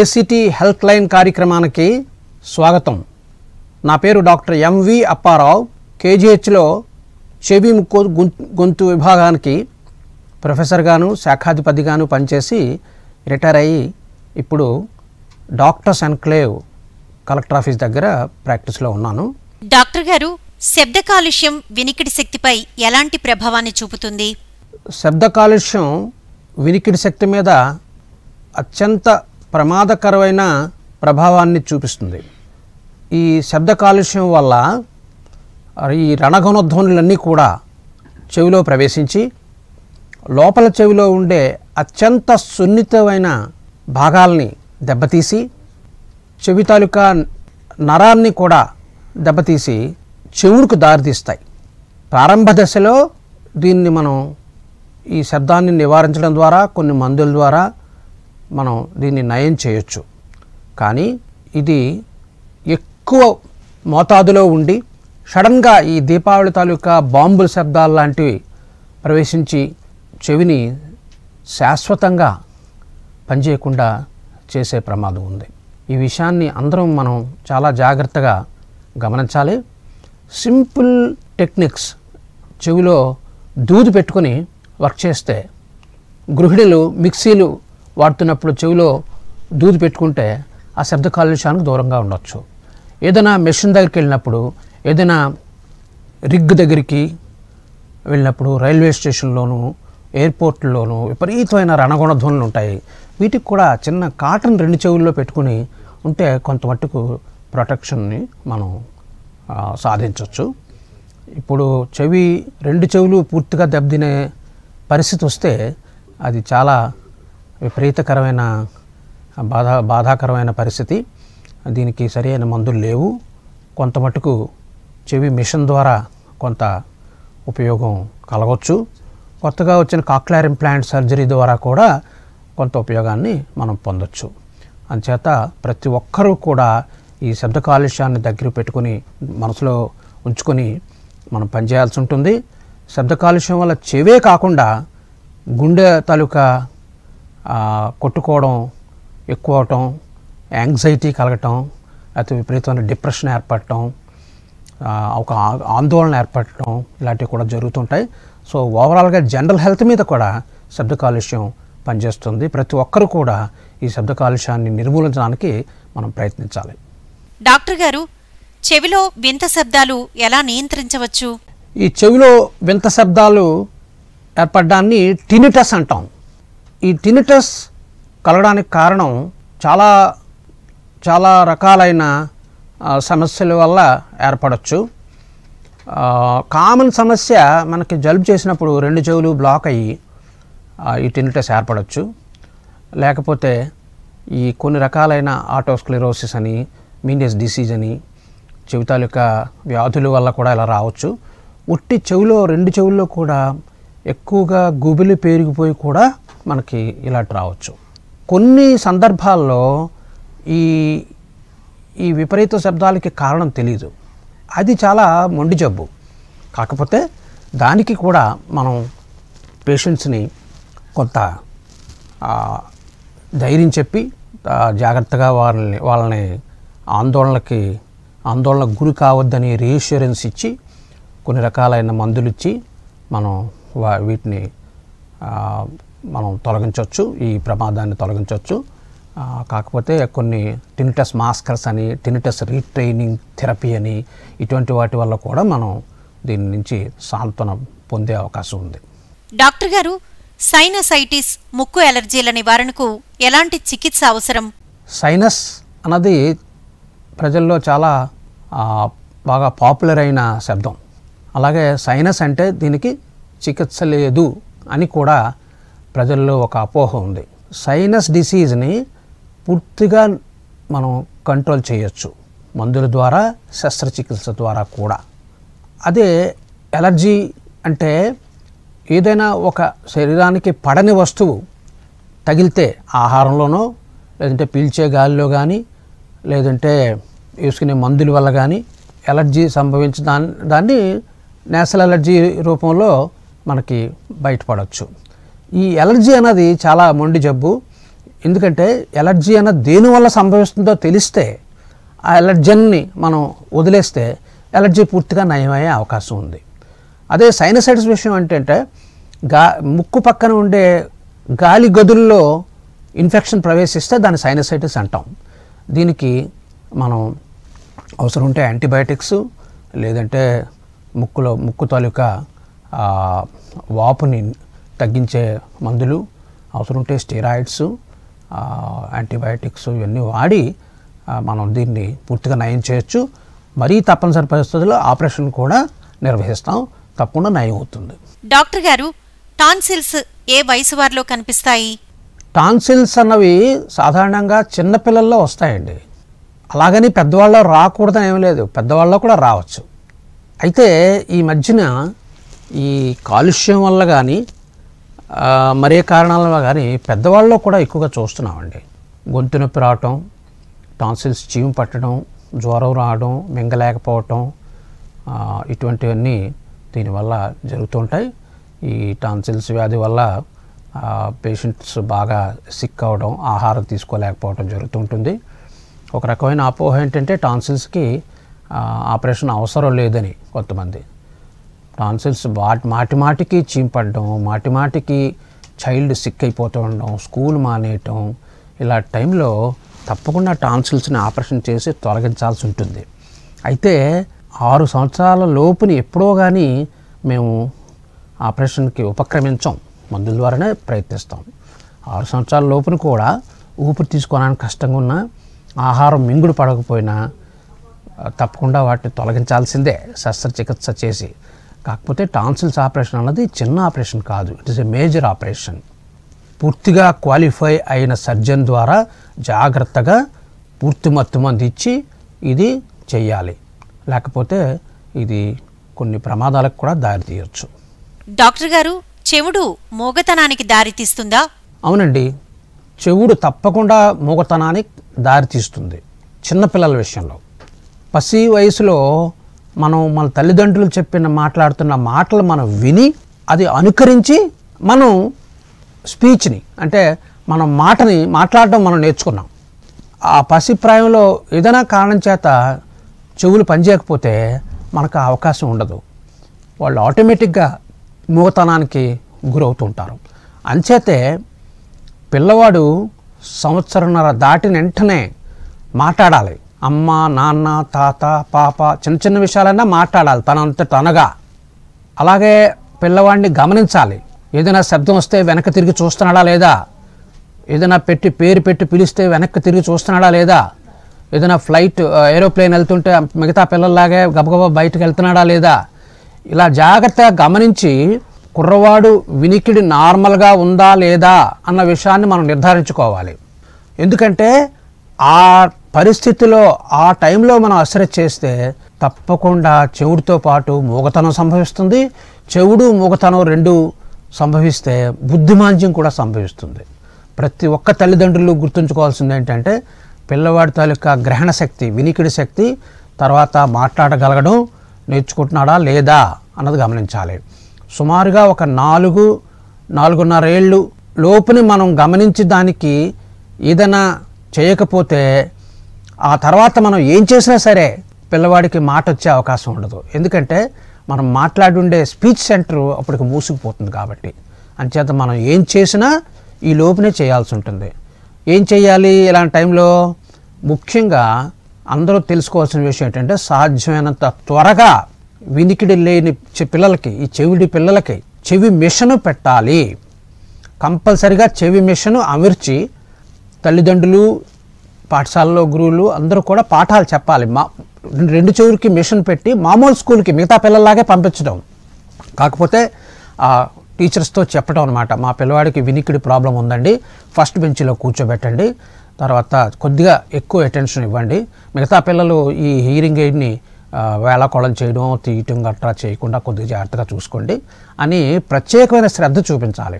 ACT health line కార్యక్రమానికి స్వాగతం నా పేరు డాక్టర్ ఎంవి అప్పారావు కేజీహెచ్లో చెవి ముక్కు గొంతు విభాగానికి ప్రొఫెసర్గాను శాఖాధిపతిగాను పనిచేసి రిటైర్ అయ్యి ఇప్పుడు డాక్టర్స్ ఎన్క్లేవ్ కలెక్టర్ ఆఫీస్ దగ్గర ప్రాక్టీస్లో ఉన్నాను డాక్టర్ గారు శబ్ద కాలుష్యం వినికిడి శక్తిపై ఎలాంటి ప్రభావాన్ని చూపుతుంది శబ్ద కాలుష్యం వినికిడి శక్తి మీద అత్యంత ప్రమాదకరమైన ప్రభావాన్ని చూపిస్తుంది ఈ శబ్ద కాలుష్యం వల్ల ఈ రణగుణధ్వనులన్నీ కూడా చెవిలో ప్రవేశించి లోపల చెవిలో ఉండే అత్యంత సున్నితమైన భాగాల్ని దెబ్బతీసి చెవి తాలూకా నరాన్ని కూడా దెబ్బతీసి చెవుడుకు దారితీస్తాయి ప్రారంభ దశలో దీన్ని మనం ఈ శబ్దాన్ని నివారించడం ద్వారా కొన్ని మందుల ద్వారా మనం దీన్ని నయం చేయొచ్చు కానీ ఇది ఎక్కువ మోతాదులో ఉండి సడన్గా ఈ దీపావళి తాలూకా బాంబుల శబ్దాలు లాంటివి ప్రవేశించి చెవిని శాశ్వతంగా పనిచేయకుండా చేసే ప్రమాదం ఉంది ఈ విషయాన్ని అందరం మనం చాలా జాగ్రత్తగా గమనించాలి సింపుల్ టెక్నిక్స్ చెవిలో దూది పెట్టుకొని వర్క్ చేస్తే గృహిణులు మిక్సీలు వాడుతున్నప్పుడు చెవిలో దూది పెట్టుకుంటే ఆ శబ్ద కాలుష్యానికి దూరంగా ఉండొచ్చు ఏదైనా మెషిన్ దగ్గరికి వెళ్ళినప్పుడు ఏదైనా రిగ్ దగ్గరికి వెళ్ళినప్పుడు రైల్వే స్టేషన్లోనూ ఎయిర్పోర్ట్లోనూ విపరీతమైన రణగుణ ధ్వనులు ఉంటాయి వీటికి కూడా చిన్న కాటన్ రెండు చెవుల్లో పెట్టుకుని ఉంటే కొంత మట్టుకు ప్రొటెక్షన్ని మనం సాధించవచ్చు ఇప్పుడు చెవి రెండు చెవులు పూర్తిగా దెబ్బతినే పరిస్థితి వస్తే అది చాలా విపరీతకరమైన బాధా బాధాకరమైన పరిస్థితి దీనికి సరైన మందులు లేవు కొంత మటుకు చెవి మిషన్ ద్వారా కొంత ఉపయోగం కలగవచ్చు కొత్తగా వచ్చిన కాక్లార్ ఇంప్లాంట్ సర్జరీ ద్వారా కూడా కొంత ఉపయోగాన్ని మనం పొందవచ్చు అంచేత ప్రతి ఒక్కరూ కూడా ఈ శబ్ద కాలుష్యాన్ని దగ్గర పెట్టుకుని మనసులో ఉంచుకొని మనం పనిచేయాల్సి ఉంటుంది శబ్ద కాలుష్యం వల్ల చెవే కాకుండా గుండె తాలూకా కొట్టుకోవడం ఎక్కువ అవటం యాంగ్జైటీ కలగటం లేకపోతే విపరీతమైన డిప్రెషన్ ఏర్పడటం ఒక ఆందోళన ఏర్పడటం ఇలాంటివి కూడా జరుగుతుంటాయి సో ఓవరాల్గా జనరల్ హెల్త్ మీద కూడా శబ్ద కాలుష్యం పనిచేస్తుంది ప్రతి ఒక్కరు కూడా ఈ శబ్ద కాలుష్యాన్ని నిర్మూలించడానికి మనం ప్రయత్నించాలి డాక్టర్ గారు చెవిలో వింత శబ్దాలు ఎలా నియంత్రించవచ్చు ఈ చెవిలో వింత శబ్దాలు ఏర్పడడాన్ని టినిటస్ అంటాం ఈ టినిటస్ కలడానికి కారణం చాలా చాలా రకాలైన సమస్యల వల్ల ఏర్పడచ్చు కామన్ సమస్య మనకి జలుబు చేసినప్పుడు రెండు చెవులు బ్లాక్ అయ్యి ఈ టినిటస్ ఏర్పడచ్చు లేకపోతే ఈ కొన్ని రకాలైన ఆటోస్క్లెరోసిస్ అని మీనియస్ డిసీజ్ అని చెవితాలూకా వ్యాధుల వల్ల కూడా ఇలా రావచ్చు ఉట్టి చెవిలో రెండు చెవుల్లో కూడా ఎక్కువగా గుబిలి పేరుకుపోయి కూడా మనకి ఇలాంటి రావచ్చు కొన్ని సందర్భాల్లో ఈ ఈ విపరీత శబ్దాలకి కారణం తెలియదు అది చాలా మొండి జబ్బు కాకపోతే దానికి కూడా మనం పేషెంట్స్ని కొంత ధైర్యం చెప్పి జాగ్రత్తగా వాళ్ళని వాళ్ళని ఆందోళనకి ఆందోళనకు గురి కావద్దని రీఅష్యూరెన్స్ ఇచ్చి కొన్ని రకాలైన మందులు ఇచ్చి మనం వీటిని మనం తొలగించవచ్చు ఈ ప్రమాదాన్ని తొలగించవచ్చు కాకపోతే కొన్ని టినిటస్ మాస్కర్స్ అని టినిటస్ రీట్రైనింగ్ థెరపీ అని ఇటువంటి వాటి వల్ల కూడా మనం దీని నుంచి సాంత్వన పొందే అవకాశం ఉంది డాక్టర్ గారు సైనసైటిస్ ముక్కు ఎలర్జీల నివారణకు ఎలాంటి చికిత్స అవసరం సైనస్ అన్నది ప్రజల్లో చాలా బాగా పాపులర్ అయిన శబ్దం అలాగే సైనస్ అంటే దీనికి చికిత్స లేదు అని కూడా ప్రజల్లో ఒక అపోహ ఉంది సైనస్ డిసీజ్ని పూర్తిగా మనం కంట్రోల్ చేయొచ్చు మందుల ద్వారా శస్త్రచికిత్స ద్వారా కూడా అదే ఎలర్జీ అంటే ఏదైనా ఒక శరీరానికి పడని వస్తువు తగిలితే ఆహారంలోనో లేదంటే పీల్చే గాలిలో కానీ లేదంటే వేసుకునే మందుల వల్ల కానీ ఎలర్జీ సంభవించిన దాన్ని నేషనల్ ఎలర్జీ రూపంలో మనకి బయటపడవచ్చు ఈ ఎలర్జీ అన్నది చాలా మొండి జబ్బు ఎందుకంటే ఎలర్జీ అన్నది దేనివల్ల సంభవిస్తుందో తెలిస్తే ఆ ఎలర్జన్ని మనం వదిలేస్తే ఎలర్జీ పూర్తిగా నయమయ్యే అవకాశం ఉంది అదే సైనసైటిస్ విషయం ఏంటంటే గా ముక్కు పక్కన ఉండే గాలి గదుల్లో ఇన్ఫెక్షన్ ప్రవేశిస్తే దాన్ని సైనసైటిస్ అంటాం దీనికి మనం అవసరం ఉంటే యాంటీబయాటిక్స్ లేదంటే ముక్కులో ముక్కు తాలూకా వాపుని తగ్గించే మందులు అవసరం ఉంటే స్టెరాయిడ్స్ యాంటీబయాటిక్స్ ఇవన్నీ వాడి మనం దీన్ని పూర్తిగా నయం చేయొచ్చు మరీ తప్పనిసరి పరిస్థితుల్లో ఆపరేషన్ కూడా నిర్వహిస్తాం తప్పకుండా నయం అవుతుంది డాక్టర్ గారు టాన్సిల్స్ ఏ వయసు వారిలో కనిపిస్తాయి టాన్సిల్స్ అన్నవి సాధారణంగా చిన్నపిల్లల్లో వస్తాయండి అలాగని పెద్దవాళ్ళలో రాకూడదని ఏం లేదు పెద్దవాళ్ళలో కూడా రావచ్చు అయితే ఈ మధ్యన ఈ కాలుష్యం వల్ల కానీ మరే కారణాల వల్ల కానీ పెద్దవాళ్ళలో కూడా ఎక్కువగా చూస్తున్నామండి గొంతు నొప్పి రావటం టాన్సిల్స్ చీము పట్టడం జ్వరం రావడం మింగలేకపోవటం ఇటువంటివన్నీ దీనివల్ల జరుగుతుంటాయి ఈ టాన్సిల్స్ వ్యాధి వల్ల పేషెంట్స్ బాగా సిక్ అవడం ఆహారం తీసుకోలేకపోవడం జరుగుతుంటుంది ఒక రకమైన అపోహ ఏంటంటే టాన్సిల్స్కి ఆపరేషన్ అవసరం లేదని కొంతమంది టాన్సిల్స్ వాటి మాటి మాటికి చీంపడడం మాటి మాటికి చైల్డ్ సిక్ అయిపోతూ ఉండడం స్కూల్ మానేయటం ఇలా టైంలో తప్పకుండా టాన్సిల్స్ని ఆపరేషన్ చేసి తొలగించాల్సి ఉంటుంది అయితే ఆరు సంవత్సరాల లోపుని ఎప్పుడో కానీ మేము ఆపరేషన్కి ఉపక్రమించాం మందుల ద్వారానే ప్రయత్నిస్తాం ఆరు సంవత్సరాల లోపున కూడా ఊపిరి తీసుకోవడానికి కష్టంగా ఉన్న ఆహారం మింగుడు పడకపోయినా తప్పకుండా వాటిని తొలగించాల్సిందే శస్త్రచికిత్స చేసి కాకపోతే టాన్సిల్స్ ఆపరేషన్ అన్నది చిన్న ఆపరేషన్ కాదు it is a major operation పూర్తిగా క్వాలిఫై అయిన సర్జన్ ద్వారా జాగ్రత్తగా పూర్తి మొత్తం అందించి ఇది చేయాలి లేకపోతే ఇది కొన్ని ప్రమాదాలకు కూడా దారితీయచ్చు డాక్టర్ గారు చెవుడు దారి దారితీస్తుందా అవునండి చెవుడు తప్పకుండా మూగతనానికి దారితీస్తుంది చిన్నపిల్లల విషయంలో పసి వయసులో మనం మన తల్లిదండ్రులు చెప్పిన మాట్లాడుతున్న మాటలు మనం విని అది అనుకరించి మనం స్పీచ్ని అంటే మనం మాటని మాట్లాడటం మనం నేర్చుకున్నాం ఆ పసిప్రాయంలో ఏదైనా కారణం చేత చెవులు పనిచేయకపోతే మనకు అవకాశం ఉండదు వాళ్ళు ఆటోమేటిక్గా మూగతనానికి గురవుతుంటారు అంచేతే పిల్లవాడు సంవత్సరంన్నర దాటిన వెంటనే మాట్లాడాలి అమ్మ నాన్న తాత పాప చిన్న చిన్న విషయాలన్నా మాట్లాడాలి తనంత తనగా అలాగే పిల్లవాడిని గమనించాలి ఏదైనా శబ్దం వస్తే వెనక్కి తిరిగి చూస్తున్నాడా లేదా ఏదైనా పెట్టి పేరు పెట్టి పిలిస్తే వెనక్కి తిరిగి చూస్తున్నాడా లేదా ఏదైనా ఫ్లైట్ ఏరోప్లేన్ వెళ్తుంటే మిగతా పిల్లల్లాగే గబగబా బయటకు వెళ్తున్నాడా లేదా ఇలా జాగ్రత్తగా గమనించి కుర్రవాడు వినికిడి నార్మల్గా ఉందా లేదా అన్న విషయాన్ని మనం నిర్ధారించుకోవాలి ఎందుకంటే ఆ పరిస్థితిలో ఆ టైంలో మనం అసరెట్ చేస్తే తప్పకుండా చెవుడితో పాటు మూగతనం సంభవిస్తుంది చెవుడు మూగతనం రెండు సంభవిస్తే బుద్ధిమాంద్యం కూడా సంభవిస్తుంది ప్రతి ఒక్క తల్లిదండ్రులు గుర్తుంచుకోవాల్సింది ఏంటంటే పిల్లవాడి తాలూకా గ్రహణ శక్తి వినికిడి శక్తి తర్వాత మాట్లాడగలగడం నేర్చుకుంటున్నాడా లేదా అన్నది గమనించాలి సుమారుగా ఒక నాలుగు నాలుగున్నర ఏళ్ళు లోపుని మనం గమనించి దానికి ఏదైనా చేయకపోతే ఆ తర్వాత మనం ఏం చేసినా సరే పిల్లవాడికి మాట వచ్చే అవకాశం ఉండదు ఎందుకంటే మనం మాట్లాడి ఉండే స్పీచ్ సెంటర్ అప్పటికి మూసుకుపోతుంది కాబట్టి అంచేత మనం ఏం చేసినా ఈ లోపునే చేయాల్సి ఉంటుంది ఏం చేయాలి ఇలాంటి టైంలో ముఖ్యంగా అందరూ తెలుసుకోవాల్సిన విషయం ఏంటంటే సాధ్యమైనంత త్వరగా వినికిడి లేని పిల్లలకి ఈ చెవిడి పిల్లలకి చెవి మిషను పెట్టాలి కంపల్సరిగా చెవి మిషను అమర్చి తల్లిదండ్రులు పాఠశాలలో గురువులు అందరూ కూడా పాఠాలు చెప్పాలి మా రెండు చెవురికి మిషన్ పెట్టి మామూలు స్కూల్కి మిగతా పిల్లల్లాగే పంపించడం కాకపోతే టీచర్స్తో చెప్పడం అనమాట మా పిల్లవాడికి వినికిడి ప్రాబ్లం ఉందండి ఫస్ట్ బెంచ్లో కూర్చోబెట్టండి తర్వాత కొద్దిగా ఎక్కువ అటెన్షన్ ఇవ్వండి మిగతా పిల్లలు ఈ హీరింగ్ ఎయిడ్ని వేళాకోళం చేయడం తీయటం గట్రా చేయకుండా కొద్దిగా జాగ్రత్తగా చూసుకోండి అని ప్రత్యేకమైన శ్రద్ధ చూపించాలి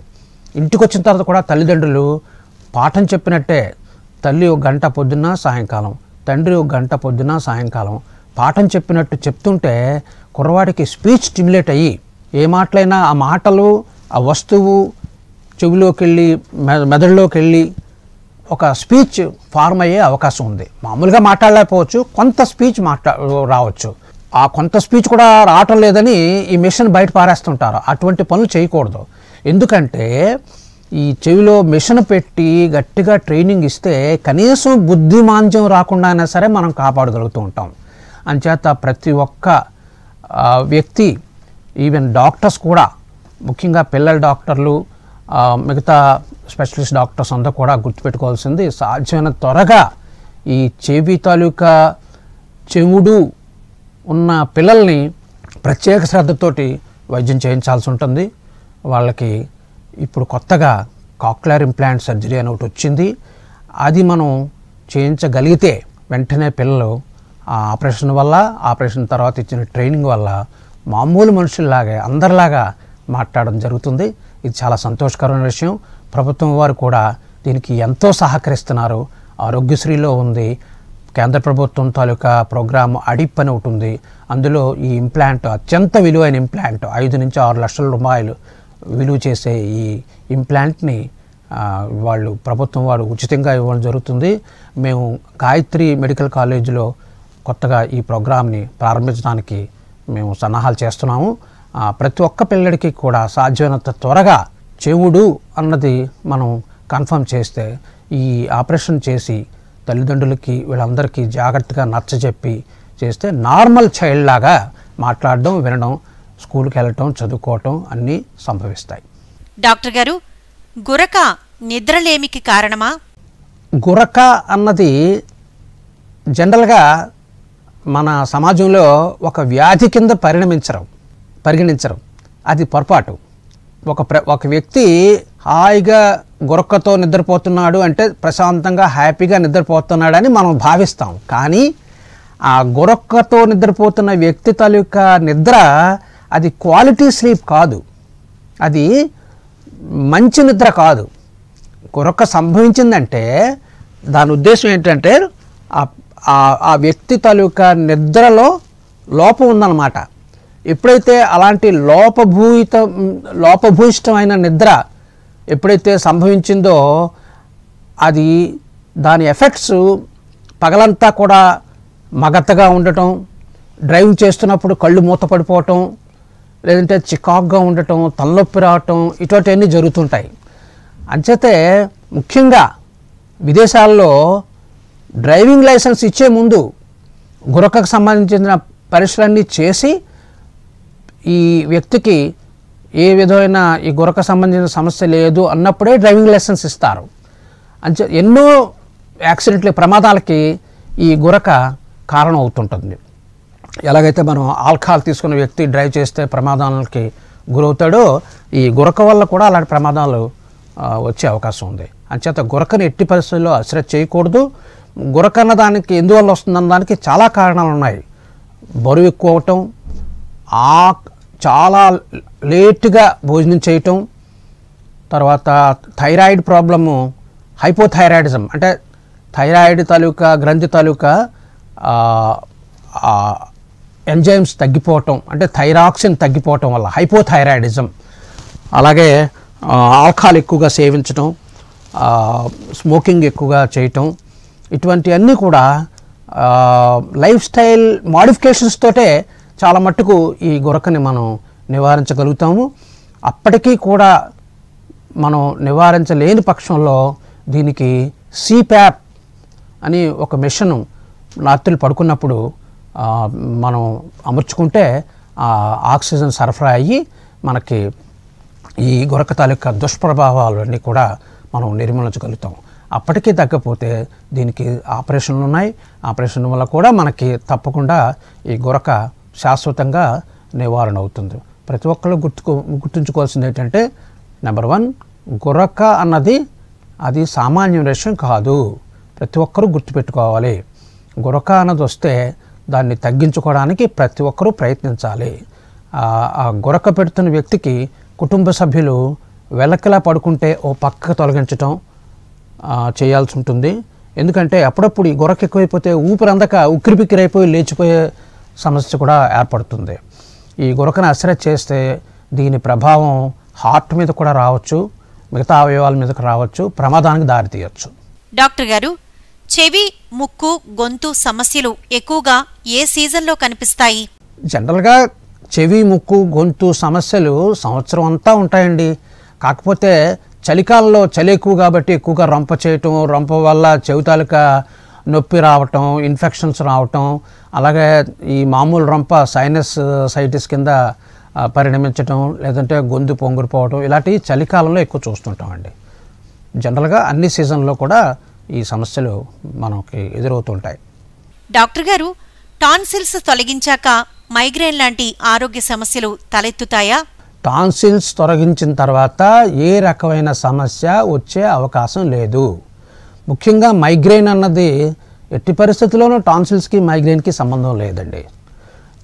ఇంటికి వచ్చిన తర్వాత కూడా తల్లిదండ్రులు పాఠం చెప్పినట్టే తల్లి ఒక గంట పొద్దున్న సాయంకాలం తండ్రి ఒక గంట పొద్దున్న సాయంకాలం పాఠం చెప్పినట్టు చెప్తుంటే కుర్రవాడికి స్పీచ్ స్టిమ్యులేట్ అయ్యి ఏ మాటలైనా ఆ మాటలు ఆ వస్తువు చెవిలోకి వెళ్ళి మెదడులోకి వెళ్ళి ఒక స్పీచ్ ఫార్మ్ అయ్యే అవకాశం ఉంది మామూలుగా మాట్లాడలేకపోవచ్చు కొంత స్పీచ్ మాట్లా రావచ్చు ఆ కొంత స్పీచ్ కూడా రావటం లేదని ఈ మిషన్ బయట పారేస్తుంటారు అటువంటి పనులు చేయకూడదు ఎందుకంటే ఈ చెవిలో మిషన్ పెట్టి గట్టిగా ట్రైనింగ్ ఇస్తే కనీసం బుద్ధి మాంద్యం రాకుండా అయినా సరే మనం కాపాడగలుగుతూ ఉంటాం అంచేత ప్రతి ఒక్క వ్యక్తి ఈవెన్ డాక్టర్స్ కూడా ముఖ్యంగా పిల్లల డాక్టర్లు మిగతా స్పెషలిస్ట్ డాక్టర్స్ అంతా కూడా గుర్తుపెట్టుకోవాల్సింది సాధ్యమైన త్వరగా ఈ చెవి తాలూకా చెవుడు ఉన్న పిల్లల్ని ప్రత్యేక శ్రద్ధతోటి వైద్యం చేయించాల్సి ఉంటుంది వాళ్ళకి ఇప్పుడు కొత్తగా కాక్లర్ ఇంప్లాంట్ సర్జరీ అని ఒకటి వచ్చింది అది మనం చేయించగలిగితే వెంటనే పిల్లలు ఆ ఆపరేషన్ వల్ల ఆపరేషన్ తర్వాత ఇచ్చిన ట్రైనింగ్ వల్ల మామూలు మనుషుల్లాగే అందరిలాగా మాట్లాడడం జరుగుతుంది ఇది చాలా సంతోషకరమైన విషయం ప్రభుత్వం వారు కూడా దీనికి ఎంతో సహకరిస్తున్నారు ఆరోగ్యశ్రీలో ఉంది కేంద్ర ప్రభుత్వం తాలూకా ప్రోగ్రామ్ అడిప్ అని ఒకటి ఉంది అందులో ఈ ఇంప్లాంట్ అత్యంత విలువైన ఇంప్లాంట్ ఐదు నుంచి ఆరు లక్షల రూపాయలు విలువ చేసే ఈ ఇంప్లాంట్ని వాళ్ళు ప్రభుత్వం వారు ఉచితంగా ఇవ్వడం జరుగుతుంది మేము గాయత్రి మెడికల్ కాలేజీలో కొత్తగా ఈ ప్రోగ్రామ్ని ప్రారంభించడానికి మేము సన్నాహాలు చేస్తున్నాము ప్రతి ఒక్క పిల్లడికి కూడా సాధ్యమైనంత త్వరగా చెవుడు అన్నది మనం కన్ఫర్మ్ చేస్తే ఈ ఆపరేషన్ చేసి తల్లిదండ్రులకి వీళ్ళందరికీ జాగ్రత్తగా నచ్చజెప్పి చేస్తే నార్మల్ చైల్డ్ లాగా మాట్లాడడం వినడం స్కూల్కి వెళ్ళటం చదువుకోవటం అన్నీ సంభవిస్తాయి డాక్టర్ గారు గురక నిద్రలేమికి కారణమా గురక అన్నది జనరల్గా మన సమాజంలో ఒక వ్యాధి కింద పరిణమించరు పరిగణించరు అది పొరపాటు ఒక ప్ర ఒక వ్యక్తి హాయిగా గురక్కతో నిద్రపోతున్నాడు అంటే ప్రశాంతంగా హ్యాపీగా నిద్రపోతున్నాడని మనం భావిస్తాం కానీ ఆ గురక్కతో నిద్రపోతున్న వ్యక్తి తాలూకా నిద్ర అది క్వాలిటీ స్లీప్ కాదు అది మంచి నిద్ర కాదు కొరొక్క సంభవించిందంటే దాని ఉద్దేశం ఏంటంటే ఆ వ్యక్తి తాలూకా నిద్రలో లోపం ఉందన్నమాట ఎప్పుడైతే అలాంటి లోపభూయిత లోపభూయిష్టమైన నిద్ర ఎప్పుడైతే సంభవించిందో అది దాని ఎఫెక్ట్స్ పగలంతా కూడా మగతగా ఉండటం డ్రైవింగ్ చేస్తున్నప్పుడు కళ్ళు మూత పడిపోవటం లేదంటే చికాక్గా ఉండటం తలనొప్పి రావటం ఇటువంటివన్నీ జరుగుతుంటాయి అంచేతే ముఖ్యంగా విదేశాల్లో డ్రైవింగ్ లైసెన్స్ ఇచ్చే ముందు గురకకు సంబంధించిన పరీక్షలన్నీ చేసి ఈ వ్యక్తికి ఏ విధమైన ఈ గురక సంబంధించిన సమస్య లేదు అన్నప్పుడే డ్రైవింగ్ లైసెన్స్ ఇస్తారు అంచే ఎన్నో యాక్సిడెంట్లు ప్రమాదాలకి ఈ గురక కారణం అవుతుంటుంది ఎలాగైతే మనం ఆల్కహాల్ తీసుకున్న వ్యక్తి డ్రైవ్ చేస్తే ప్రమాదాలకి గురవుతాడో ఈ గురక వల్ల కూడా అలాంటి ప్రమాదాలు వచ్చే అవకాశం ఉంది అంచేత గురకను ఎట్టి పరిస్థితుల్లో అసలు చేయకూడదు గురక అన్న దానికి ఎందువల్ల వస్తుందన్న దానికి చాలా కారణాలు ఉన్నాయి బరువు ఎక్కువ అవటం ఆ చాలా లేటుగా భోజనం చేయటం తర్వాత థైరాయిడ్ ప్రాబ్లము హైపోథైరాయిడిజం అంటే థైరాయిడ్ తాలూకా గ్రంథి తాలూకా ఎంజైమ్స్ తగ్గిపోవటం అంటే థైరాక్సిన్ తగ్గిపోవటం వల్ల హైపోథైరాయిడిజం అలాగే ఆల్కహాల్ ఎక్కువగా సేవించటం స్మోకింగ్ ఎక్కువగా చేయటం ఇటువంటివన్నీ కూడా లైఫ్ స్టైల్ మాడిఫికేషన్స్ తోటే చాలా మట్టుకు ఈ గొరకని మనం నివారించగలుగుతాము అప్పటికీ కూడా మనం నివారించలేని పక్షంలో దీనికి సిప్యాప్ అని ఒక మిషను రాత్రులు పడుకున్నప్పుడు మనం అమర్చుకుంటే ఆక్సిజన్ సరఫరా అయ్యి మనకి ఈ గొరక తాలూకా దుష్ప్రభావాలన్నీ కూడా మనం నిర్మూలించగలుగుతాం అప్పటికీ తగ్గపోతే దీనికి ఆపరేషన్లు ఉన్నాయి ఆపరేషన్ వల్ల కూడా మనకి తప్పకుండా ఈ గొరక శాశ్వతంగా నివారణ అవుతుంది ప్రతి ఒక్కళ్ళు గుర్తుకు గుర్తుంచుకోవాల్సింది ఏంటంటే నెంబర్ వన్ గురక అన్నది అది సామాన్య విషయం కాదు ప్రతి ఒక్కరూ గుర్తుపెట్టుకోవాలి గురక అన్నది వస్తే దాన్ని తగ్గించుకోవడానికి ప్రతి ఒక్కరూ ప్రయత్నించాలి ఆ గురక పెడుతున్న వ్యక్తికి కుటుంబ సభ్యులు వెలకలా పడుకుంటే ఓ పక్కకు తొలగించటం చేయాల్సి ఉంటుంది ఎందుకంటే అప్పుడప్పుడు ఈ గొరక ఎక్కువైపోతే ఊపిరి అందక అయిపోయి లేచిపోయే సమస్య కూడా ఏర్పడుతుంది ఈ గొరకను అసర చేస్తే దీని ప్రభావం హార్ట్ మీద కూడా రావచ్చు మిగతా అవయవాల మీదకు రావచ్చు ప్రమాదానికి దారితీయచ్చు డాక్టర్ గారు చెవి ముక్కు గొంతు సమస్యలు ఎక్కువగా ఏ సీజన్లో కనిపిస్తాయి జనరల్గా చెవి ముక్కు గొంతు సమస్యలు సంవత్సరం అంతా ఉంటాయండి కాకపోతే చలికాలంలో చలి ఎక్కువ కాబట్టి ఎక్కువగా రొంప చేయటం రొంప వల్ల చెవి తాలూక నొప్పి రావటం ఇన్ఫెక్షన్స్ రావటం అలాగే ఈ మామూలు రొంప సైనస్ సైటిస్ కింద పరిణమించటం లేదంటే గొంతు పొంగురిపోవటం ఇలాంటివి చలికాలంలో ఎక్కువ చూస్తుంటామండి జనరల్గా అన్ని సీజన్లో కూడా ఈ సమస్యలు మనకి ఎదురవుతుంటాయి డాక్టర్ గారు టాన్సిల్స్ తొలగించాక మైగ్రేన్ లాంటి ఆరోగ్య సమస్యలు తలెత్తుతాయా టాన్సిల్స్ తొలగించిన తర్వాత ఏ రకమైన సమస్య వచ్చే అవకాశం లేదు ముఖ్యంగా మైగ్రేన్ అన్నది ఎట్టి పరిస్థితుల్లోనూ టాన్సిల్స్కి మైగ్రేన్కి సంబంధం లేదండి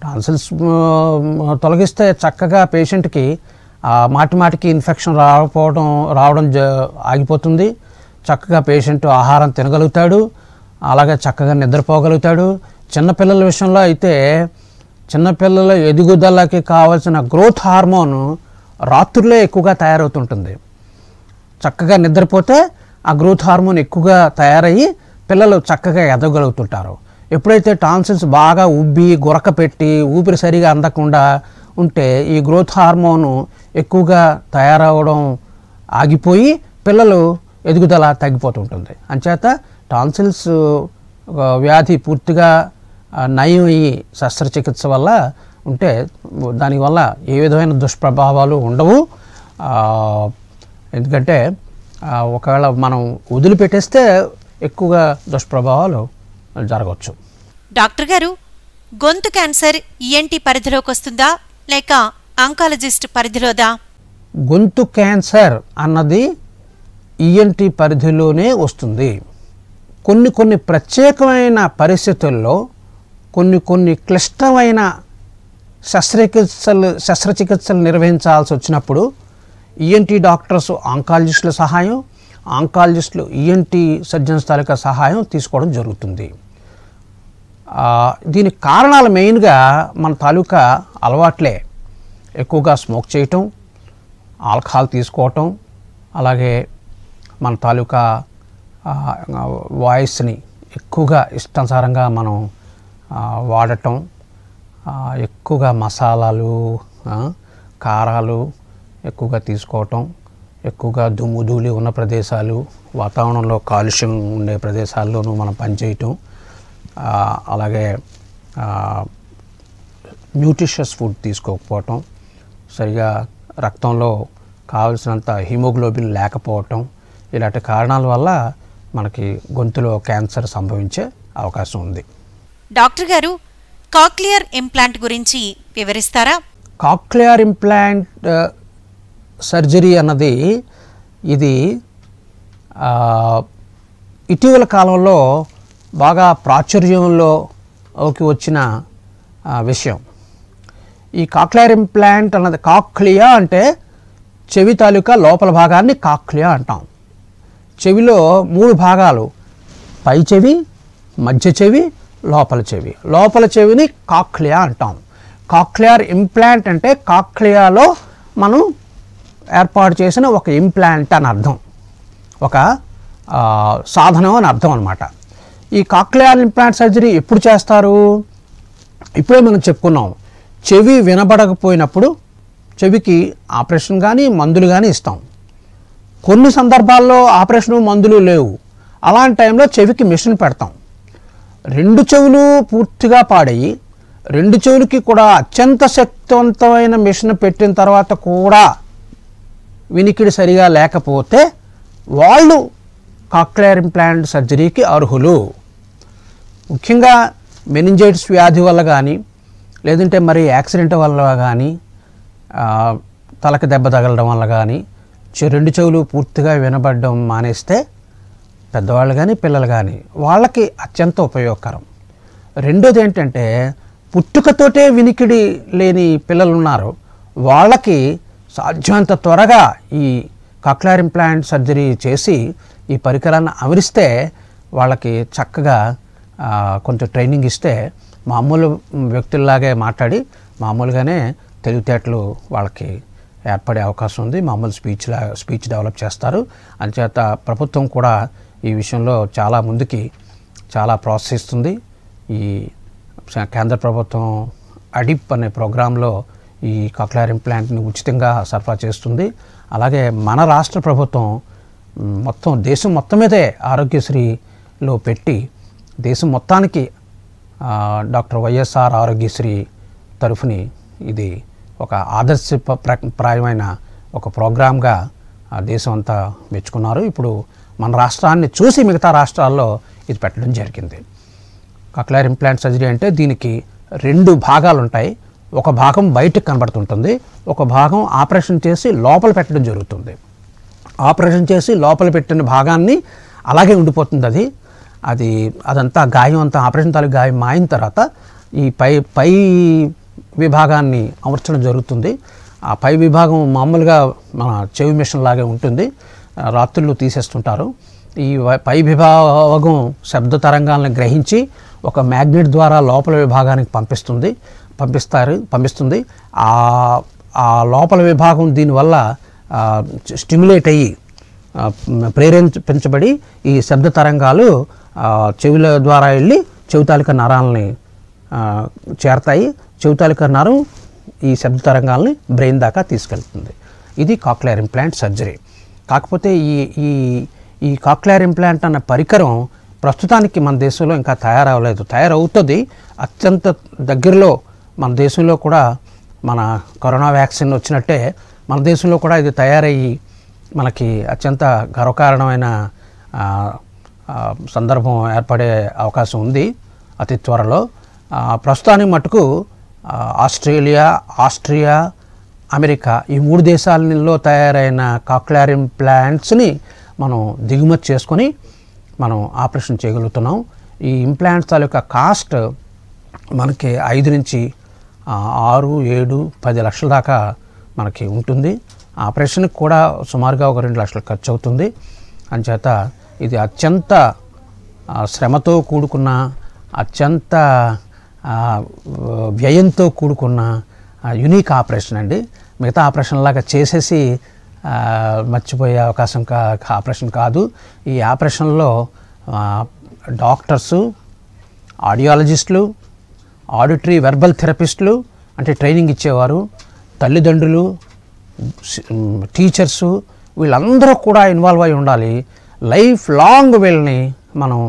టాన్సిల్స్ తొలగిస్తే చక్కగా పేషెంట్కి మాటి మాటికి ఇన్ఫెక్షన్ రాకపోవడం రావడం ఆగిపోతుంది చక్కగా పేషెంట్ ఆహారం తినగలుగుతాడు అలాగే చక్కగా నిద్రపోగలుగుతాడు చిన్నపిల్లల విషయంలో అయితే చిన్నపిల్లల ఎదుగుదలకి కావాల్సిన గ్రోత్ హార్మోన్ రాత్రులే ఎక్కువగా తయారవుతుంటుంది చక్కగా నిద్రపోతే ఆ గ్రోత్ హార్మోన్ ఎక్కువగా తయారయ్యి పిల్లలు చక్కగా ఎదగలుగుతుంటారు ఎప్పుడైతే టాన్సిల్స్ బాగా ఉబ్బి గురక పెట్టి ఊపిరి సరిగా అందకుండా ఉంటే ఈ గ్రోత్ హార్మోను ఎక్కువగా తయారవడం ఆగిపోయి పిల్లలు ఎదుగుదల తగ్గిపోతూ ఉంటుంది అంచేత టాన్సిల్స్ వ్యాధి పూర్తిగా నయం అయ్యి శస్త్రచికిత్స వల్ల ఉంటే దానివల్ల ఏ విధమైన దుష్ప్రభావాలు ఉండవు ఎందుకంటే ఒకవేళ మనం వదిలిపెట్టేస్తే ఎక్కువగా దుష్ప్రభావాలు జరగవచ్చు డాక్టర్ గారు గొంతు క్యాన్సర్ ఈఎన్టీ పరిధిలోకి వస్తుందా లేక ఆంకాలజిస్ట్ పరిధిలోదా గొంతు క్యాన్సర్ అన్నది ఈఎన్టీ e పరిధిలోనే వస్తుంది కొన్ని కొన్ని ప్రత్యేకమైన పరిస్థితుల్లో కొన్ని కొన్ని క్లిష్టమైన శస్త్రచికిత్సలు శస్త్రచికిత్సలు నిర్వహించాల్సి వచ్చినప్పుడు ఈఎన్టీ e డాక్టర్స్ ఆంకాలజిస్టుల సహాయం ఆంకాలజిస్టులు ఈఎన్టీ e సర్జన్స్ తాలూకా సహాయం తీసుకోవడం జరుగుతుంది దీనికి కారణాలు మెయిన్గా మన తాలూకా అలవాట్లే ఎక్కువగా స్మోక్ చేయటం ఆల్కహాల్ తీసుకోవటం అలాగే మన తాలూకా వాయిస్ని ఎక్కువగా ఇష్టానుసారంగా మనం వాడటం ఎక్కువగా మసాలాలు కారాలు ఎక్కువగా తీసుకోవటం ఎక్కువగా దుమ్ము ధూళి ఉన్న ప్రదేశాలు వాతావరణంలో కాలుష్యం ఉండే ప్రదేశాల్లోనూ మనం పనిచేయటం అలాగే న్యూట్రిషస్ ఫుడ్ తీసుకోకపోవటం సరిగా రక్తంలో కావలసినంత హిమోగ్లోబిన్ లేకపోవటం ఇలాంటి కారణాల వల్ల మనకి గొంతులో క్యాన్సర్ సంభవించే అవకాశం ఉంది డాక్టర్ గారు కాక్లియర్ ఇంప్లాంట్ గురించి వివరిస్తారా కాక్లియర్ ఇంప్లాంట్ సర్జరీ అన్నది ఇది ఇటీవల కాలంలో బాగా ప్రాచుర్యంలోకి వచ్చిన విషయం ఈ కాక్లియర్ ఇంప్లాంట్ అన్నది కాక్లియా అంటే చెవి తాలూకా లోపల భాగాన్ని కాక్లియా అంటాం చెవిలో మూడు భాగాలు పై చెవి మధ్య చెవి లోపల చెవి లోపల చెవిని కాక్లియా అంటాం కాక్లియార్ ఇంప్లాంట్ అంటే కాక్లియాలో మనం ఏర్పాటు చేసిన ఒక ఇంప్లాంట్ అని అర్థం ఒక సాధనం అని అర్థం అనమాట ఈ కాక్లియార్ ఇంప్లాంట్ సర్జరీ ఎప్పుడు చేస్తారు ఇప్పుడే మనం చెప్పుకున్నాం చెవి వినబడకపోయినప్పుడు చెవికి ఆపరేషన్ కానీ మందులు కానీ ఇస్తాం కొన్ని సందర్భాల్లో ఆపరేషను మందులు లేవు అలాంటి టైంలో చెవికి మిషన్ పెడతాం రెండు చెవులు పూర్తిగా పాడయి రెండు చెవులకి కూడా అత్యంత శక్తివంతమైన మిషన్ పెట్టిన తర్వాత కూడా వినికిడి సరిగా లేకపోతే వాళ్ళు కాక్లేర్ ఇంప్లాంట్ సర్జరీకి అర్హులు ముఖ్యంగా మెనింజైట్స్ వ్యాధి వల్ల కానీ లేదంటే మరి యాక్సిడెంట్ వల్ల కానీ తలకి దెబ్బ తగలడం వల్ల కానీ రెండు చెవులు పూర్తిగా వినబడడం మానేస్తే పెద్దవాళ్ళు కానీ పిల్లలు కానీ వాళ్ళకి అత్యంత ఉపయోగకరం రెండోది ఏంటంటే పుట్టుకతోటే వినికిడి లేని పిల్లలు ఉన్నారు వాళ్ళకి సాధ్యమంత త్వరగా ఈ కక్లార్ ఇంప్లాంట్ సర్జరీ చేసి ఈ పరికరాన్ని అమరిస్తే వాళ్ళకి చక్కగా కొంచెం ట్రైనింగ్ ఇస్తే మామూలు వ్యక్తుల్లాగే మాట్లాడి మామూలుగానే తెలివితేటలు వాళ్ళకి ఏర్పడే అవకాశం ఉంది మామూలు స్పీచ్లా స్పీచ్ డెవలప్ చేస్తారు అందుచేత ప్రభుత్వం కూడా ఈ విషయంలో చాలా ముందుకి చాలా ప్రోత్సహిస్తుంది ఈ కేంద్ర ప్రభుత్వం అడిప్ అనే ప్రోగ్రాంలో ఈ కక్లార్ ఇంప్లాంట్ని ఉచితంగా సరఫరా చేస్తుంది అలాగే మన రాష్ట్ర ప్రభుత్వం మొత్తం దేశం మొత్తం మీదే ఆరోగ్యశ్రీలో పెట్టి దేశం మొత్తానికి డాక్టర్ వైఎస్ఆర్ ఆరోగ్యశ్రీ తరఫుని ఇది ఒక ఆదర్శ ప్రాయమైన ఒక ప్రోగ్రామ్గా దేశం అంతా మెచ్చుకున్నారు ఇప్పుడు మన రాష్ట్రాన్ని చూసి మిగతా రాష్ట్రాల్లో ఇది పెట్టడం జరిగింది కక్లర్ ఇంప్లాంట్ సర్జరీ అంటే దీనికి రెండు భాగాలు ఉంటాయి ఒక భాగం బయటకు కనబడుతుంటుంది ఒక భాగం ఆపరేషన్ చేసి లోపల పెట్టడం జరుగుతుంది ఆపరేషన్ చేసి లోపల పెట్టిన భాగాన్ని అలాగే ఉండిపోతుంది అది అది అదంతా గాయం అంతా ఆపరేషన్ తాలూకు గాయం మాయిన తర్వాత ఈ పై పై విభాగాన్ని అమర్చడం జరుగుతుంది ఆ పై విభాగం మామూలుగా మన చెవి మిషన్ లాగే ఉంటుంది రాత్రులు తీసేస్తుంటారు ఈ పై విభాగం శబ్ద తరంగాలను గ్రహించి ఒక మ్యాగ్నెట్ ద్వారా లోపల విభాగానికి పంపిస్తుంది పంపిస్తారు పంపిస్తుంది ఆ ఆ లోపల విభాగం దీనివల్ల స్టిమ్యులేట్ అయ్యి ప్రేరేపించబడి ఈ శబ్ద తరంగాలు చెవుల ద్వారా వెళ్ళి చెవితాలిక నరాలని చేరతాయి చెవితాలి కర్ణారం ఈ శబ్ద తరంగాల్ని బ్రెయిన్ దాకా తీసుకెళ్తుంది ఇది కాక్లేర్ ఇంప్లాంట్ సర్జరీ కాకపోతే ఈ ఈ ఈ కాక్లేర్ ఇంప్లాంట్ అన్న పరికరం ప్రస్తుతానికి మన దేశంలో ఇంకా తయారవలేదు తయారవుతుంది అత్యంత దగ్గరలో మన దేశంలో కూడా మన కరోనా వ్యాక్సిన్ వచ్చినట్టే మన దేశంలో కూడా ఇది తయారయ్యి మనకి అత్యంత గర్వకారణమైన సందర్భం ఏర్పడే అవకాశం ఉంది అతి త్వరలో ప్రస్తుతానికి మటుకు ఆస్ట్రేలియా ఆస్ట్రియా అమెరికా ఈ మూడు దేశాలలో తయారైన కాక్లారిన్ ప్లాంట్స్ని మనం దిగుమతి చేసుకొని మనం ఆపరేషన్ చేయగలుగుతున్నాం ఈ ఇంప్లాంట్స్ యొక్క కాస్ట్ మనకి ఐదు నుంచి ఆరు ఏడు పది లక్షల దాకా మనకి ఉంటుంది ఆపరేషన్కి కూడా సుమారుగా ఒక రెండు లక్షలు ఖర్చు అవుతుంది అంచేత ఇది అత్యంత శ్రమతో కూడుకున్న అత్యంత వ్యయంతో కూడుకున్న యునీక్ ఆపరేషన్ అండి మిగతా ఆపరేషన్ లాగా చేసేసి మర్చిపోయే అవకాశం కా ఆపరేషన్ కాదు ఈ ఆపరేషన్లో డాక్టర్సు ఆడియాలజిస్టులు ఆడిటరీ వెర్బల్ థెరపిస్టులు అంటే ట్రైనింగ్ ఇచ్చేవారు తల్లిదండ్రులు టీచర్సు వీళ్ళందరూ కూడా ఇన్వాల్వ్ అయి ఉండాలి లైఫ్ లాంగ్ వీళ్ళని మనం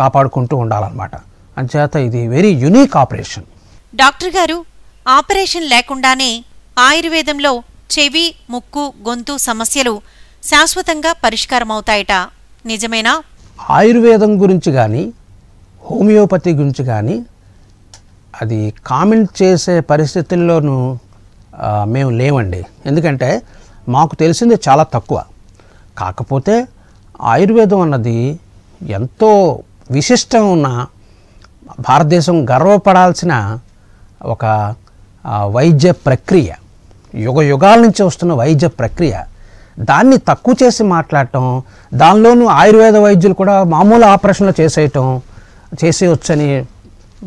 కాపాడుకుంటూ ఉండాలన్నమాట అంచేత ఇది వెరీ యునీక్ ఆపరేషన్ డాక్టర్ గారు ఆపరేషన్ లేకుండానే ఆయుర్వేదంలో చెవి ముక్కు గొంతు సమస్యలు శాశ్వతంగా పరిష్కారమవుతాయట నిజమేనా ఆయుర్వేదం గురించి కానీ హోమియోపతి గురించి కానీ అది కామెంట్ చేసే పరిస్థితుల్లోనూ మేము లేవండి ఎందుకంటే మాకు తెలిసింది చాలా తక్కువ కాకపోతే ఆయుర్వేదం అన్నది ఎంతో విశిష్టం ఉన్న భారతదేశం గర్వపడాల్సిన ఒక వైద్య ప్రక్రియ యుగ యుగాల నుంచి వస్తున్న వైద్య ప్రక్రియ దాన్ని తక్కువ చేసి మాట్లాడటం దానిలోనూ ఆయుర్వేద వైద్యులు కూడా మామూలు ఆపరేషన్లు చేసేయటం చేసేయొచ్చని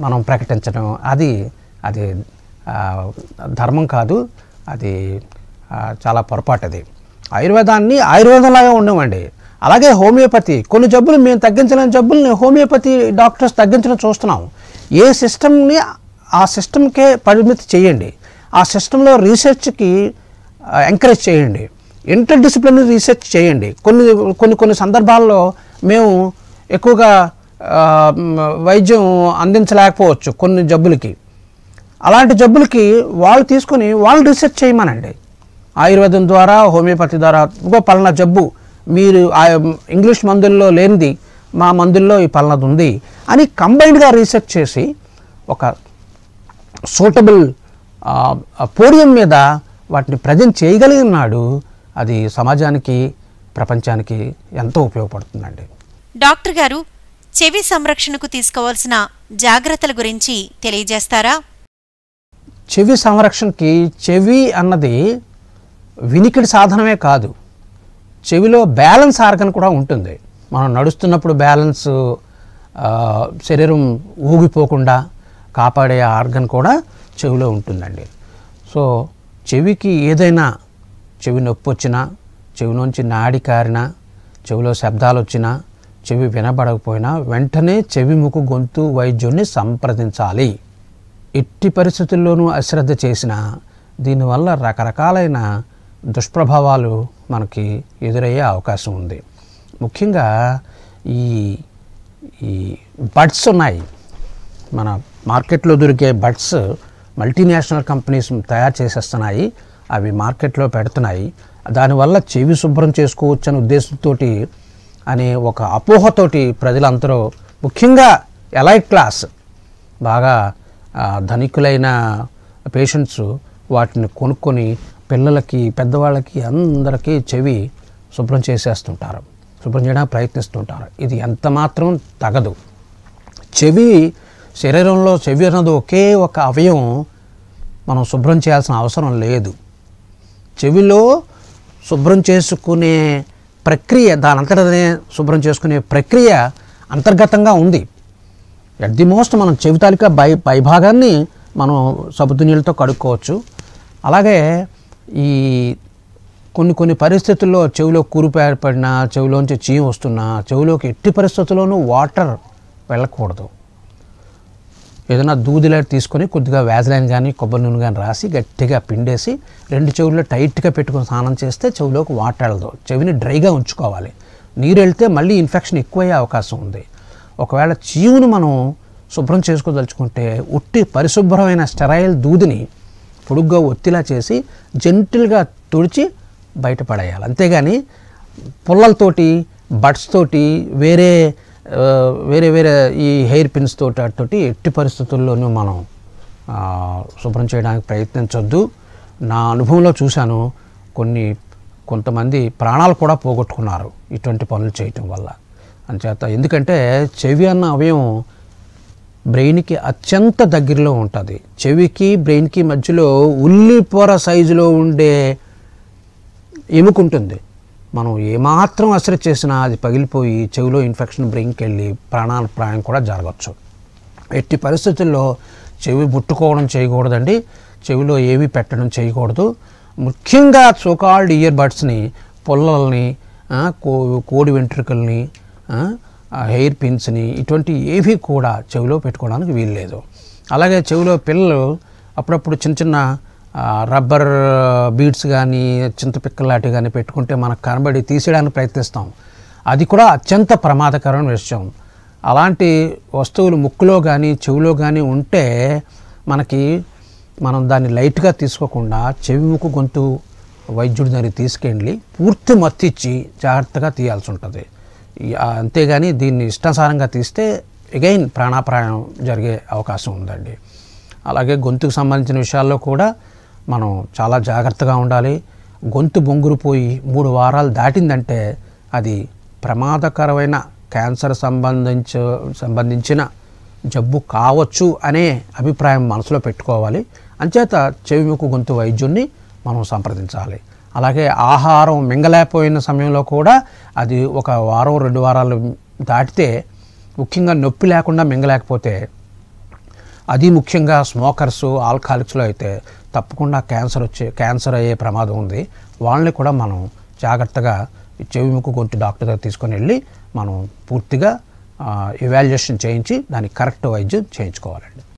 మనం ప్రకటించడం అది అది ధర్మం కాదు అది చాలా పొరపాటు అది ఆయుర్వేదాన్ని ఆయుర్వేదంలాగా ఉండమండి అలాగే హోమియోపతి కొన్ని జబ్బులు మేము తగ్గించలేని జబ్బుల్ని హోమియోపతి డాక్టర్స్ తగ్గించడం చూస్తున్నాం ఏ సిస్టమ్ని ఆ సిస్టమ్కే పరిమితి చేయండి ఆ సిస్టంలో రీసెర్చ్కి ఎంకరేజ్ చేయండి ఇంటర్ డిసిప్లినరీ రీసెర్చ్ చేయండి కొన్ని కొన్ని కొన్ని సందర్భాల్లో మేము ఎక్కువగా వైద్యం అందించలేకపోవచ్చు కొన్ని జబ్బులకి అలాంటి జబ్బులకి వాళ్ళు తీసుకుని వాళ్ళు రీసెర్చ్ చేయమనండి ఆయుర్వేదం ద్వారా హోమియోపతి ద్వారా ఇంకో పలానా జబ్బు మీరు ఆ ఇంగ్లీష్ మందుల్లో లేనిది మా మందుల్లో ఈ పల్నది ఉంది అని కంబైన్డ్గా రీసెర్చ్ చేసి ఒక సూటబుల్ పోడియం మీద వాటిని ప్రజెంట్ చేయగలిగినాడు అది సమాజానికి ప్రపంచానికి ఎంతో ఉపయోగపడుతుందండి డాక్టర్ గారు చెవి సంరక్షణకు తీసుకోవాల్సిన జాగ్రత్తల గురించి తెలియజేస్తారా చెవి సంరక్షణకి చెవి అన్నది వినికిడి సాధనమే కాదు చెవిలో బ్యాలెన్స్ ఆర్గన్ కూడా ఉంటుంది మనం నడుస్తున్నప్పుడు బ్యాలెన్స్ శరీరం ఊగిపోకుండా కాపాడే ఆర్గన్ కూడా చెవిలో ఉంటుందండి సో చెవికి ఏదైనా చెవి నొప్పి వచ్చినా చెవి నుంచి నాడి కారినా చెవిలో శబ్దాలు వచ్చినా చెవి వినబడకపోయినా వెంటనే చెవి ముక్కు గొంతు వైద్యుడిని సంప్రదించాలి ఎట్టి పరిస్థితుల్లోనూ అశ్రద్ధ చేసిన దీనివల్ల రకరకాలైన దుష్ప్రభావాలు మనకి ఎదురయ్యే అవకాశం ఉంది ముఖ్యంగా ఈ ఈ బడ్స్ ఉన్నాయి మన మార్కెట్లో దొరికే బడ్స్ మల్టీనేషనల్ కంపెనీస్ తయారు చేసేస్తున్నాయి అవి మార్కెట్లో పెడుతున్నాయి దానివల్ల చెవి శుభ్రం చేసుకోవచ్చు అనే ఉద్దేశంతో అనే ఒక అపోహతోటి ప్రజలందరూ ముఖ్యంగా ఎలైట్ క్లాస్ బాగా ధనికులైన పేషెంట్స్ వాటిని కొనుక్కొని పిల్లలకి పెద్దవాళ్ళకి అందరికీ చెవి శుభ్రం చేసేస్తుంటారు శుభ్రం చేయడానికి ప్రయత్నిస్తుంటారు ఇది ఎంత మాత్రం తగదు చెవి శరీరంలో చెవి అన్నది ఒకే ఒక అవయం మనం శుభ్రం చేయాల్సిన అవసరం లేదు చెవిలో శుభ్రం చేసుకునే ప్రక్రియ దాని అంతటనే శుభ్రం చేసుకునే ప్రక్రియ అంతర్గతంగా ఉంది ఎట్ ది మోస్ట్ మనం చెవి తాలూకా పై పైభాగాన్ని మనం సబుద్ధి నీళ్ళతో కడుక్కోవచ్చు అలాగే ఈ కొన్ని కొన్ని పరిస్థితుల్లో చెవిలో కూరుపు ఏర్పడినా చెవిలోంచి చీము వస్తున్నా చెవిలోకి ఎట్టి పరిస్థితుల్లోనూ వాటర్ వెళ్ళకూడదు ఏదైనా దూదిలా తీసుకొని కొద్దిగా వ్యాజ్లైన్ కానీ కొబ్బరి నూనె కానీ రాసి గట్టిగా పిండేసి రెండు చెవుల్లో టైట్గా పెట్టుకుని స్నానం చేస్తే చెవిలోకి వాటర్ వెళ్ళదు చెవిని డ్రైగా ఉంచుకోవాలి నీరు వెళ్తే మళ్ళీ ఇన్ఫెక్షన్ ఎక్కువయ్యే అవకాశం ఉంది ఒకవేళ చీవుని మనం శుభ్రం చేసుకోదలుచుకుంటే ఉట్టి పరిశుభ్రమైన స్టెరాయిల్ దూదిని పొడుగ్గా ఒత్తిలా చేసి జెంటిల్గా తుడిచి బయటపడేయాలి అంతేగాని పుల్లలతోటి బట్స్ తోటి వేరే వేరే వేరే ఈ హెయిర్ పిన్స్ తోటి వాటితోటి ఎట్టి పరిస్థితుల్లోనూ మనం శుభ్రం చేయడానికి ప్రయత్నించొద్దు నా అనుభవంలో చూశాను కొన్ని కొంతమంది ప్రాణాలు కూడా పోగొట్టుకున్నారు ఇటువంటి పనులు చేయటం వల్ల చేత ఎందుకంటే చెవి అన్న అవయం బ్రెయిన్కి అత్యంత దగ్గరలో ఉంటుంది చెవికి బ్రెయిన్కి మధ్యలో ఉల్లి పొర సైజులో ఉండే ఎముకుంటుంది మనం ఏమాత్రం అసలు చేసినా అది పగిలిపోయి చెవిలో ఇన్ఫెక్షన్ బ్రెయిన్కి వెళ్ళి ప్రాయం కూడా జరగవచ్చు ఎట్టి పరిస్థితుల్లో చెవి ముట్టుకోవడం చేయకూడదండి చెవిలో ఏవి పెట్టడం చేయకూడదు ముఖ్యంగా సోకాల్డ్ ఇయర్ బడ్స్ని పొల్లల్ని కోడి వెంట్రుకల్ని హెయిర్ పిన్స్ని ఇటువంటి ఏవి కూడా చెవిలో పెట్టుకోవడానికి వీల్లేదు అలాగే చెవిలో పిల్లలు అప్పుడప్పుడు చిన్న చిన్న రబ్బర్ బీడ్స్ కానీ చింతపిక్కల లాంటివి కానీ పెట్టుకుంటే మనకు కనబడి తీసేయడానికి ప్రయత్నిస్తాం అది కూడా అత్యంత ప్రమాదకరమైన విషయం అలాంటి వస్తువులు ముక్కులో కానీ చెవిలో కానీ ఉంటే మనకి మనం దాన్ని లైట్గా తీసుకోకుండా చెవి ముక్కు గొంతు వైద్యుడి దానికి తీసుకెళ్ళి పూర్తి మత్తిచ్చి జాగ్రత్తగా తీయాల్సి ఉంటుంది అంతేగాని దీన్ని ఇష్టానుసారంగా తీస్తే అగైన్ ప్రాణాప్రాయం జరిగే అవకాశం ఉందండి అలాగే గొంతుకు సంబంధించిన విషయాల్లో కూడా మనం చాలా జాగ్రత్తగా ఉండాలి గొంతు బొంగురు పోయి మూడు వారాలు దాటిందంటే అది ప్రమాదకరమైన క్యాన్సర్ సంబంధించ సంబంధించిన జబ్బు కావచ్చు అనే అభిప్రాయం మనసులో పెట్టుకోవాలి అంచేత చెవి ముక్కు గొంతు వైద్యుణ్ణి మనం సంప్రదించాలి అలాగే ఆహారం మింగలేకపోయిన సమయంలో కూడా అది ఒక వారం రెండు వారాలు దాటితే ముఖ్యంగా నొప్పి లేకుండా మింగలేకపోతే అది ముఖ్యంగా స్మోకర్స్ ఆల్కహాలిక్స్లో అయితే తప్పకుండా క్యాన్సర్ వచ్చే క్యాన్సర్ అయ్యే ప్రమాదం ఉంది వాళ్ళని కూడా మనం జాగ్రత్తగా చెవి ముక్కు గొంతు డాక్టర్ దగ్గర తీసుకొని వెళ్ళి మనం పూర్తిగా ఇవాల్యుయేషన్ చేయించి దానికి కరెక్ట్ వైద్యం చేయించుకోవాలండి